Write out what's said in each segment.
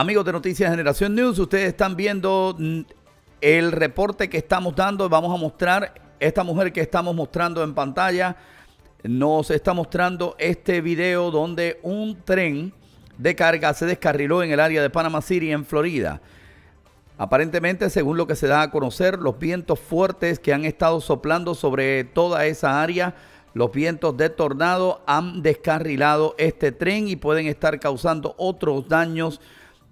Amigos de Noticias Generación News, ustedes están viendo mm, el reporte que estamos dando. Vamos a mostrar esta mujer que estamos mostrando en pantalla. Nos está mostrando este video donde un tren de carga se descarriló en el área de Panama City, en Florida. Aparentemente, según lo que se da a conocer, los vientos fuertes que han estado soplando sobre toda esa área, los vientos de tornado han descarrilado este tren y pueden estar causando otros daños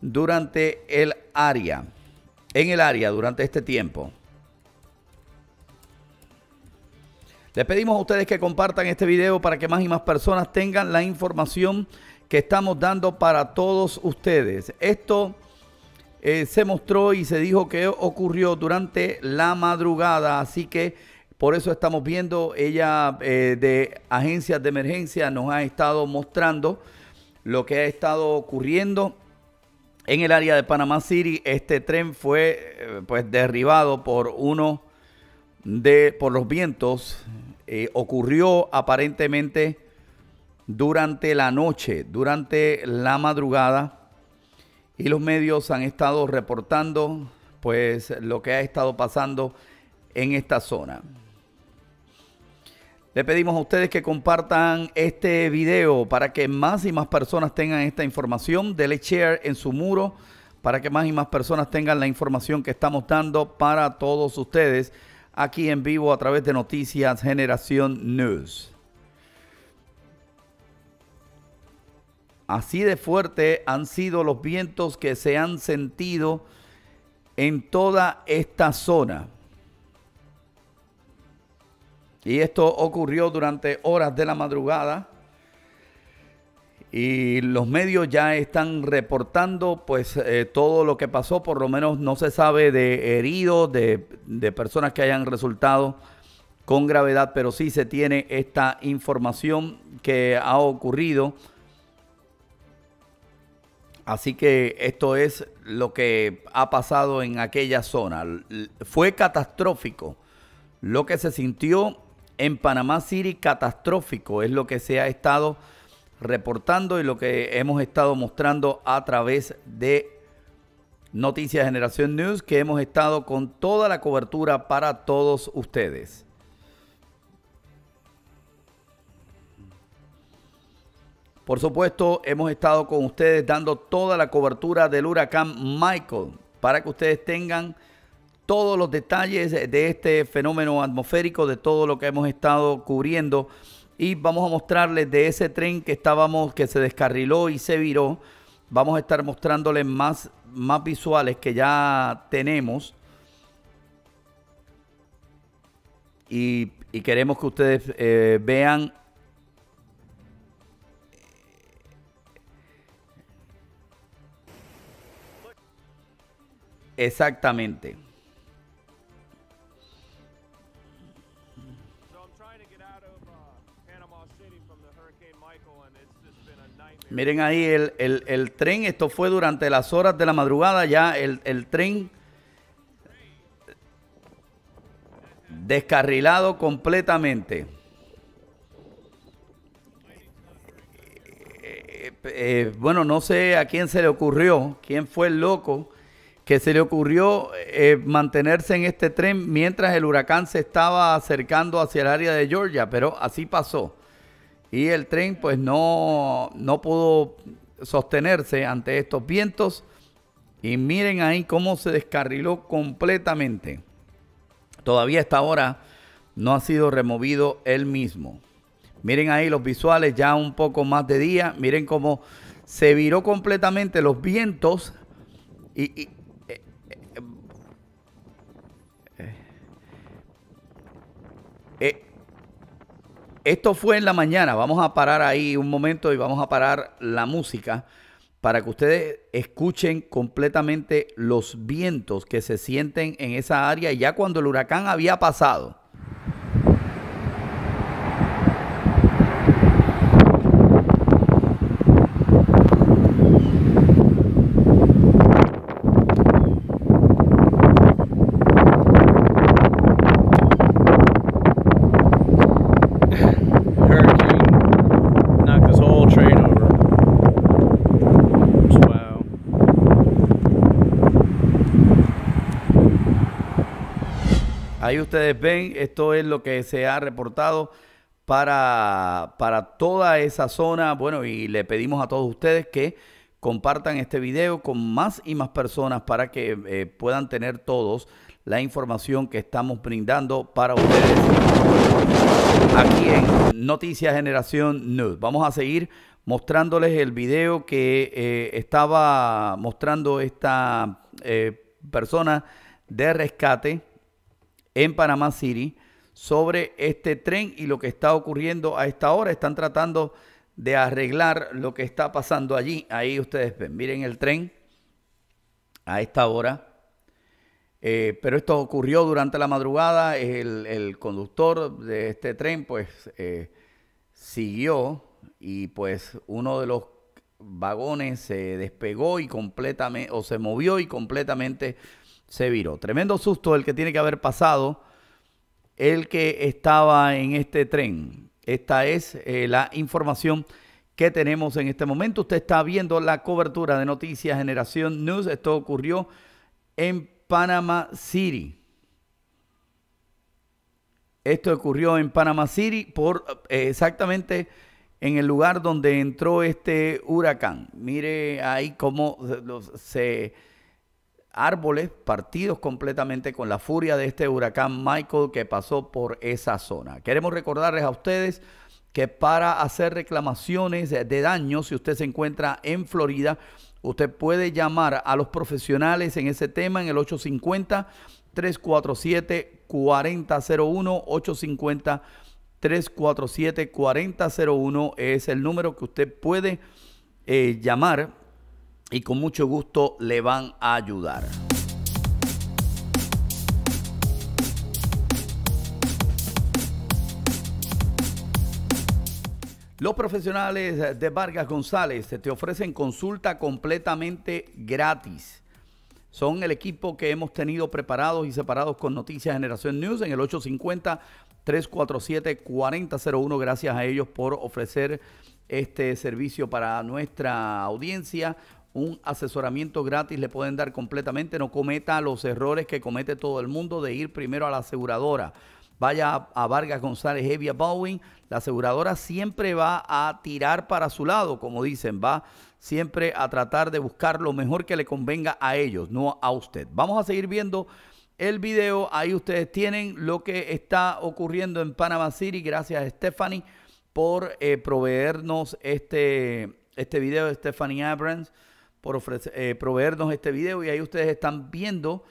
durante el área, en el área durante este tiempo. Les pedimos a ustedes que compartan este video para que más y más personas tengan la información que estamos dando para todos ustedes. Esto eh, se mostró y se dijo que ocurrió durante la madrugada, así que por eso estamos viendo, ella eh, de agencias de emergencia nos ha estado mostrando lo que ha estado ocurriendo en el área de Panamá City. Este tren fue eh, pues derribado por uno de por los vientos. Eh, ocurrió aparentemente durante la noche, durante la madrugada, y los medios han estado reportando pues lo que ha estado pasando en esta zona. Le pedimos a ustedes que compartan este video para que más y más personas tengan esta información. Dele share en su muro para que más y más personas tengan la información que estamos dando para todos ustedes aquí en vivo a través de Noticias Generación News. Así de fuerte han sido los vientos que se han sentido en toda esta zona. Y esto ocurrió durante horas de la madrugada. Y los medios ya están reportando pues eh, todo lo que pasó, por lo menos no se sabe de heridos, de personas que hayan resultado con gravedad, pero sí se tiene esta información que ha ocurrido. Así que esto es lo que ha pasado en aquella zona. Fue catastrófico lo que se sintió en Panamá City catastrófico. Es lo que se ha estado reportando y lo que hemos estado mostrando a través de Noticias Generación News, que hemos estado con toda la cobertura para todos ustedes. Por supuesto, hemos estado con ustedes dando toda la cobertura del huracán Michael para que ustedes tengan todos los detalles de este fenómeno atmosférico, de todo lo que hemos estado cubriendo. Y vamos a mostrarles de ese tren que estábamos, que se descarriló y se viró. Vamos a estar mostrándoles más, más visuales que ya tenemos. Y, queremos que ustedes eh, vean Exactamente. Miren ahí el, el, tren, esto fue durante las horas de la madrugada, ya el, tren descarrilado completamente. Eh, eh, bueno, no sé a quién se le ocurrió, quién fue el loco que se le ocurrió eh, mantenerse en este tren mientras el huracán se estaba acercando hacia el área de Georgia, pero así pasó y el tren pues no, pudo sostenerse ante estos vientos y miren ahí cómo se descarriló completamente. Todavía hasta ahora no ha sido removido él mismo. Miren ahí los visuales ya un poco más de día. Miren cómo se viró completamente los vientos y, Esto fue en la mañana. Vamos a parar ahí un momento y vamos a parar la música para que ustedes escuchen completamente los vientos que se sienten en esa área ya cuando el huracán había pasado. Ahí ustedes ven, esto es lo que se ha reportado para, para toda esa zona. Bueno, y le pedimos a todos ustedes que compartan este video con más y más personas para que eh, puedan tener todos la información que estamos brindando para ustedes aquí en Noticias Generación News. Vamos a seguir mostrándoles el video que eh, estaba mostrando esta eh, persona de rescate en Panamá City sobre este tren y lo que está ocurriendo a esta hora. Están tratando de arreglar lo que está pasando allí. Ahí ustedes ven, miren el tren a esta hora. Eh, pero esto ocurrió durante la madrugada. El, conductor de este tren pues eh, siguió y pues uno de los vagones se despegó y completamente o se movió y completamente se viró. Tremendo susto el que tiene que haber pasado el que estaba en este tren. Esta es eh, la información que tenemos en este momento. Usted está viendo la cobertura de Noticias Generación News. Esto ocurrió en Panama City. Esto ocurrió en Panama City por eh, exactamente en el lugar donde entró este huracán. Mire ahí cómo se árboles partidos completamente con la furia de este huracán Michael que pasó por esa zona. Queremos recordarles a ustedes que para hacer reclamaciones de daño, si usted se encuentra en Florida, usted puede llamar a los profesionales en ese tema en el 850 347 4001 850 347 4001 es el número que usted puede eh, llamar y con mucho gusto le van a ayudar. Los profesionales de Vargas González te ofrecen consulta completamente gratis. Son el equipo que hemos tenido preparados y separados con Noticias Generación News en el 850-347-4001. Gracias a ellos por ofrecer este servicio para nuestra audiencia un asesoramiento gratis le pueden dar completamente. No cometa los errores que comete todo el mundo de ir primero a la aseguradora. Vaya a Vargas González Hevia Bowing, la aseguradora siempre va a tirar para su lado, como dicen, va siempre a tratar de buscar lo mejor que le convenga a ellos, no a usted. Vamos a seguir viendo el video, ahí ustedes tienen lo que está ocurriendo en Panama City. Gracias Stephanie por eh, proveernos este, este video de Stephanie Abrams por eh, proveernos este video y ahí ustedes están viendo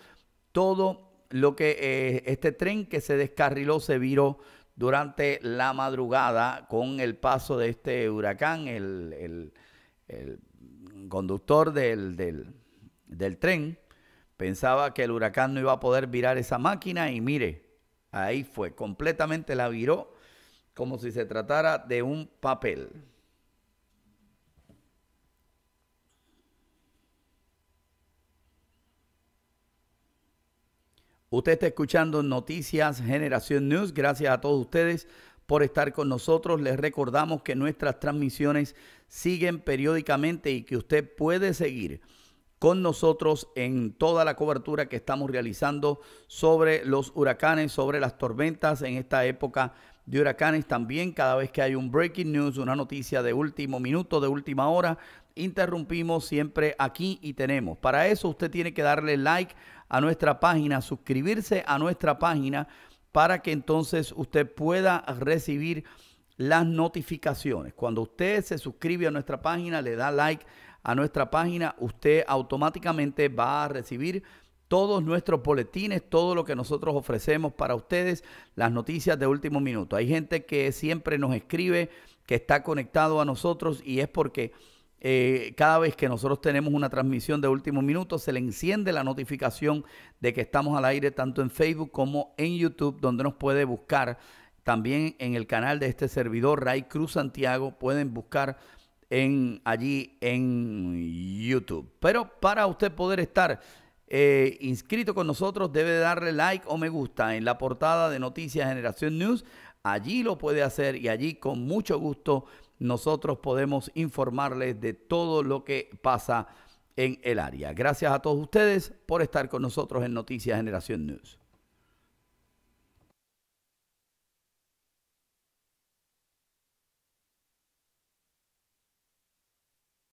todo lo que eh, este tren que se descarriló se viró durante la madrugada con el paso de este huracán, el, conductor del, del, del tren pensaba que el huracán no iba a poder virar esa máquina y mire, ahí fue, completamente la viró como si se tratara de un papel. Usted está escuchando Noticias Generación News. Gracias a todos ustedes por estar con nosotros. Les recordamos que nuestras transmisiones siguen periódicamente y que usted puede seguir con nosotros en toda la cobertura que estamos realizando sobre los huracanes, sobre las tormentas en esta época de huracanes también. Cada vez que hay un breaking news, una noticia de último minuto, de última hora, interrumpimos siempre aquí y tenemos. Para eso usted tiene que darle like a nuestra página, suscribirse a nuestra página para que entonces usted pueda recibir las notificaciones. Cuando usted se suscribe a nuestra página, le da like a nuestra página, usted automáticamente va a recibir todos nuestros boletines, todo lo que nosotros ofrecemos para ustedes, las noticias de último minuto. Hay gente que siempre nos escribe, que está conectado a nosotros y es porque eh, cada vez que nosotros tenemos una transmisión de último minuto, se le enciende la notificación de que estamos al aire tanto en Facebook como en YouTube, donde nos puede buscar. También en el canal de este servidor, Ray Cruz Santiago, pueden buscar en, allí en YouTube. Pero para usted poder estar eh, inscrito con nosotros debe darle like o me gusta en la portada de Noticias Generación News. Allí lo puede hacer y allí con mucho gusto nosotros podemos informarles de todo lo que pasa en el área. Gracias a todos ustedes por estar con nosotros en Noticias Generación News.